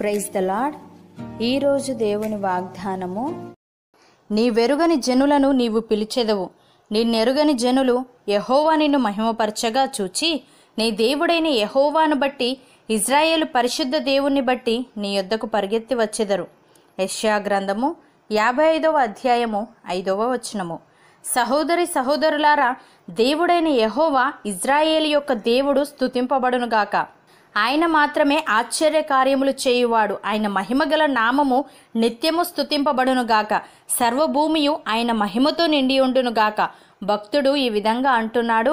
praise the lord ఈరోజు దేవుని వాగ్దానము నీ వెరుగని జనులను నీవు పిలిచెదవు నిన్నెరుగని జనులు యహోవా నిన్ను మహిమపరచగా చూచి నీ దేవుడైన యహోవాను బట్టి ఇజ్రాయేల్ పరిశుద్ధ దేవుణ్ణి బట్టి నీ యొద్దకు పరిగెత్తి వచ్చెదరు యష్యా గ్రంథము యాభై ఐదవ అధ్యాయము ఐదవ వచనము సహోదరి సహోదరులారా దేవుడైన యహోవా ఇజ్రాయేల్ యొక్క దేవుడు స్థుతింపబడునుగాక ఆయన మాత్రమే ఆశ్చర్య కార్యములు చేయువాడు ఆయన మహిమగల నామము నిత్యము స్థుతింపబడునుగాక సర్వభూమియు ఆయన మహిమతో నిండి ఉండునుగాక భక్తుడు ఈ విధంగా అంటున్నాడు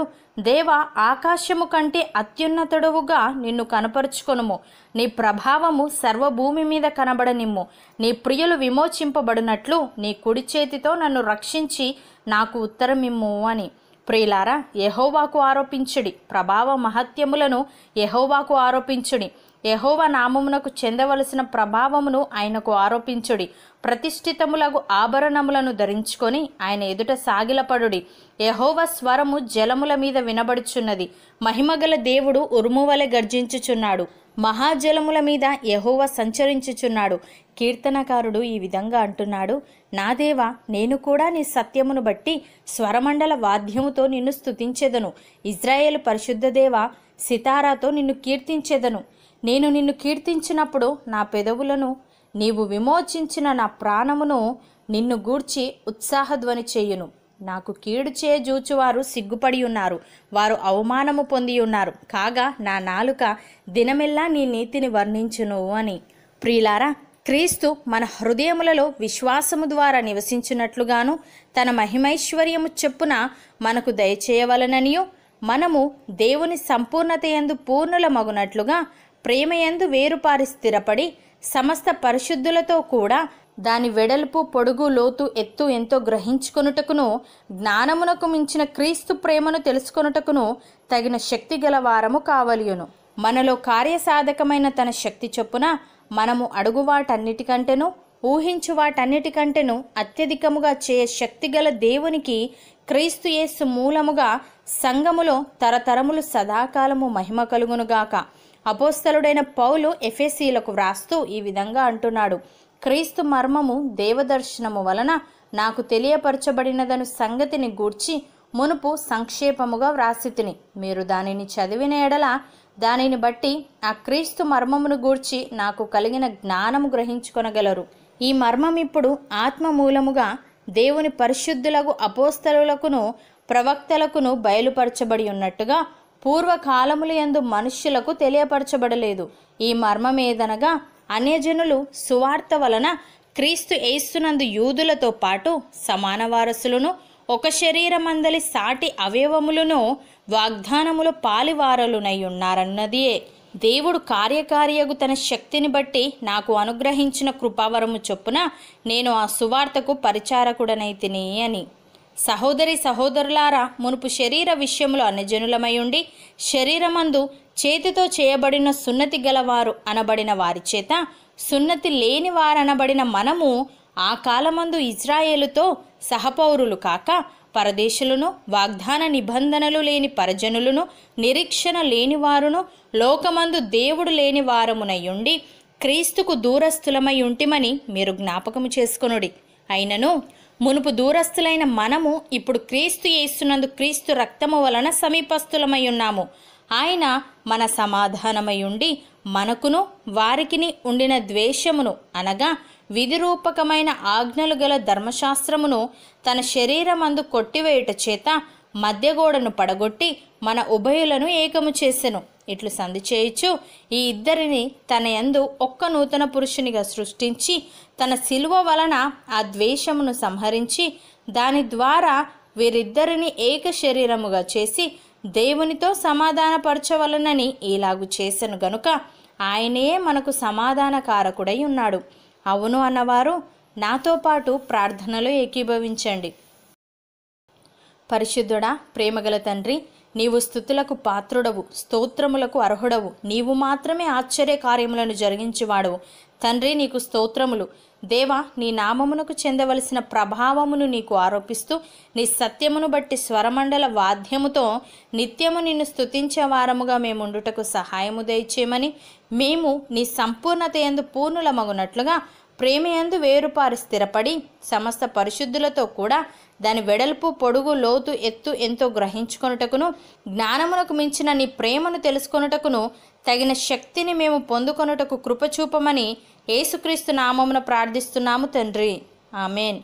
దేవ ఆకాశము కంటే అత్యున్నతుడవుగా నిన్ను కనపరుచుకొనుము నీ ప్రభావము సర్వభూమి మీద కనబడనిమ్ము నీ ప్రియులు విమోచింపబడినట్లు నీ కుడి చేతితో నన్ను రక్షించి నాకు ఉత్తరమిమ్ము అని ప్రియులారా యహోవాకు ఆరోపించుడి ప్రభావ మహత్యములను యహోవాకు ఆరోపించుడి యహోవ నామమునకు చెందవలసిన ప్రభావమును ఆయనకు ఆరోపించుడి ప్రతిష్ఠితములకు ఆభరణములను ధరించుకొని ఆయన ఎదుట సాగిలపడుడి యహోవ స్వరము జలముల మీద వినబడుచున్నది మహిమగల దేవుడు ఉరుమువలె గర్జించుచున్నాడు మహాజలముల మీద యహోవ సంచరించుచున్నాడు కీర్తనకారుడు ఈ విధంగా అంటున్నాడు నా దేవ నేను కూడా నీ సత్యమును బట్టి స్వరమండల వాద్యముతో నిన్ను స్థుతించెదను ఇజ్రాయేల్ పరిశుద్ధ దేవ సితారాతో నిన్ను కీర్తించెదను నేను నిన్ను కీర్తించినప్పుడు నా పెదవులను నీవు విమోచించిన నా ప్రాణమును నిన్ను గూర్చి ఉత్సాహధ్వని చేయును నాకు కీడు చేయజూచువారు సిగ్గుపడి ఉన్నారు వారు అవమానము పొంది ఉన్నారు కాగా నా నాలుక దినమెల్లా నీ నీతిని వర్ణించును అని ప్రియులారా క్రీస్తు మన హృదయములలో విశ్వాసము ద్వారా నివసించినట్లుగాను తన మహిమైశ్వర్యము చెప్పున మనకు దయచేయవలననియో మనము దేవుని సంపూర్ణత ఎందు పూర్ణుల మగునట్లుగా ప్రేమయందు వేరుపారి స్థిరపడి సమస్త పరిశుద్ధులతో కూడా దాని వెడల్పు పొడుగు లోతు ఎత్తు ఎంతో గ్రహించుకొనుటకును జ్ఞానమునకు మించిన క్రీస్తు ప్రేమను తెలుసుకొనుటకును తగిన శక్తి గల వారము కావలియును మనలో కార్యసాధకమైన తన శక్తి చొప్పున మనము అడుగు వాటన్నిటికంటేనూ ఊహించు వాటన్నిటికంటేను అత్యధికముగా చేయ గల దేవునికి క్రీస్తు యేసు మూలముగా సంఘములో తరతరములు సదాకాలము మహిమ కలుగునుగాక అపోస్తలుడైన పౌలు ఎఫెసీలకు వ్రాస్తూ ఈ విధంగా అంటున్నాడు క్రీస్తు మర్మము దేవదర్శనము వలన నాకు తెలియపరచబడినదను సంగతిని గూర్చి మునుపు సంక్షేపముగా వ్రాసితిని మీరు దానిని చదివిన ఎడల దానిని బట్టి ఆ క్రీస్తు మర్మమును గూర్చి నాకు కలిగిన జ్ఞానము గ్రహించుకొనగలరు ఈ మర్మం ఇప్పుడు ఆత్మ మూలముగా దేవుని పరిశుద్ధులకు అపోస్తలులకును ప్రవక్తలకును బయలుపరచబడి ఉన్నట్టుగా పూర్వకాలములు ఎందు మనుష్యులకు తెలియపరచబడలేదు ఈ మర్మమేదనగా అనేజనులు సువార్త వలన క్రీస్తు ఏస్తునందు యూదులతో పాటు సమాన వారసులను ఒక శరీరమందలి సాటి అవయవములను వాగ్దానములు పాలివారలునై ఉన్నారన్నదియే దేవుడు కార్యకార్యకు తన శక్తిని బట్టి నాకు అనుగ్రహించిన కృపావరము చొప్పున నేను ఆ సువార్తకు పరిచారకుడనైతిని అని సహోదరి సహోదరులారా మునుపు శరీర విషయంలో అన్యజనులమై ఉండి శరీరమందు చేతితో చేయబడిన సున్నతి గలవారు అనబడిన వారి చేత సున్నతి లేని వారనబడిన మనము ఆ కాలమందు ఇజ్రాయేలుతో సహపౌరులు కాక పరదేశులను వాగ్దాన నిబంధనలు లేని పరజనులను నిరీక్షణ లేని వారును లోకమందు దేవుడు లేని వారమునయుండి క్రీస్తుకు దూరస్థులమై ఉంటిమని మీరు జ్ఞాపకము చేసుకొనుడి అయినను మునుపు దూరస్తులైన మనము ఇప్పుడు క్రీస్తు చేస్తున్నందు క్రీస్తు రక్తము వలన సమీపస్తులమై ఉన్నాము ఆయన మన సమాధానమై ఉండి మనకును వారికిని ఉండిన ద్వేషమును అనగా విధిరూపకమైన ఆజ్ఞలు గల ధర్మశాస్త్రమును తన శరీరమందు కొట్టివేయుట చేత మధ్యగోడను పడగొట్టి మన ఉభయులను ఏకము చేసెను ఇట్లు సంధి చేయుచు ఈ ఇద్దరిని తన యందు ఒక్క నూతన పురుషునిగా సృష్టించి తన శిలువ వలన ఆ ద్వేషమును సంహరించి దాని ద్వారా వీరిద్దరిని ఏక శరీరముగా చేసి దేవునితో సమాధానపరచవలనని ఇలాగు చేసెను గనుక ఆయనే మనకు సమాధానకారకుడై ఉన్నాడు అవును అన్నవారు నాతో పాటు ప్రార్థనలో ఏకీభవించండి పరిశుద్ధుడా ప్రేమగల తండ్రి నీవు స్థుతులకు పాత్రుడవు స్తోత్రములకు అర్హుడవు నీవు మాత్రమే ఆశ్చర్య కార్యములను జరిగించేవాడవు తండ్రి నీకు స్తోత్రములు దేవా నీ నామమునకు చెందవలసిన ప్రభావమును నీకు ఆరోపిస్తూ నీ సత్యమును బట్టి స్వరమండల వాద్యముతో నిత్యము నిన్ను స్థుతించే వారముగా మేముండుటకు సహాయము దయచేయమని మేము నీ సంపూర్ణత ఎందు పూర్ణులమగునట్లుగా ప్రేమయందు వేరుపారి స్థిరపడి సమస్త పరిశుద్ధులతో కూడా దాని వెడల్పు పొడుగు లోతు ఎత్తు ఎంతో గ్రహించుకొనుటకును జ్ఞానమునకు మించిన నీ ప్రేమను తెలుసుకొనుటకును తగిన శక్తిని మేము పొందుకొనుటకు కృపచూపమని యేసుక్రీస్తు నామమున ప్రార్థిస్తున్నాము తండ్రి ఆమెన్